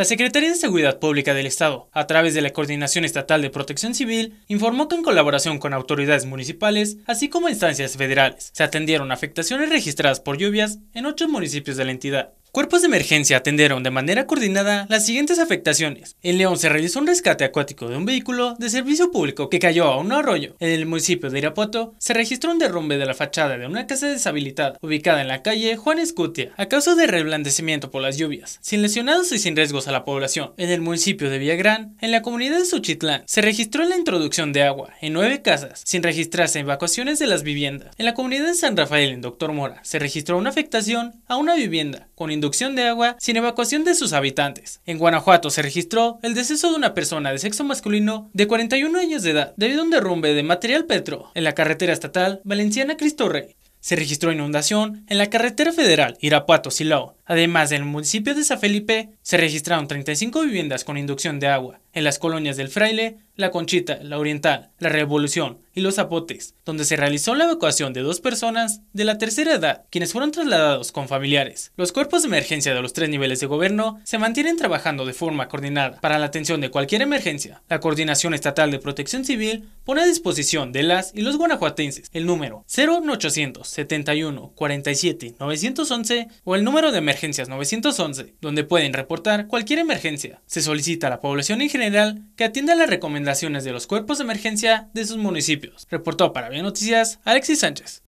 La Secretaría de Seguridad Pública del Estado, a través de la Coordinación Estatal de Protección Civil, informó que en colaboración con autoridades municipales, así como instancias federales, se atendieron afectaciones registradas por lluvias en ocho municipios de la entidad. Cuerpos de emergencia atendieron de manera coordinada las siguientes afectaciones. En León se realizó un rescate acuático de un vehículo de servicio público que cayó a un arroyo. En el municipio de Irapuato se registró un derrumbe de la fachada de una casa deshabilitada ubicada en la calle Juan Escutia a causa de reblandecimiento por las lluvias, sin lesionados y sin riesgos a la población. En el municipio de Villagrán, en la comunidad de Suchitlán, se registró la introducción de agua en nueve casas, sin registrarse evacuaciones de las viviendas. En la comunidad de San Rafael, en Doctor Mora, se registró una afectación a una vivienda con inducción de agua sin evacuación de sus habitantes. En Guanajuato se registró el deceso de una persona de sexo masculino de 41 años de edad debido a un derrumbe de material petro en la carretera estatal Valenciana Cristo Rey. Se registró inundación en la carretera federal Irapuato-Silao Además, del municipio de San Felipe se registraron 35 viviendas con inducción de agua en las colonias del Fraile, La Conchita, La Oriental, La Revolución y Los Zapotes, donde se realizó la evacuación de dos personas de la tercera edad, quienes fueron trasladados con familiares. Los cuerpos de emergencia de los tres niveles de gobierno se mantienen trabajando de forma coordinada para la atención de cualquier emergencia. La Coordinación Estatal de Protección Civil pone a disposición de las y los guanajuatenses el número 0800 71 47 911 o el número de emergencia emergencias 911, donde pueden reportar cualquier emergencia. Se solicita a la población en general que atienda las recomendaciones de los cuerpos de emergencia de sus municipios. Reportó para Bien Noticias Alexis Sánchez.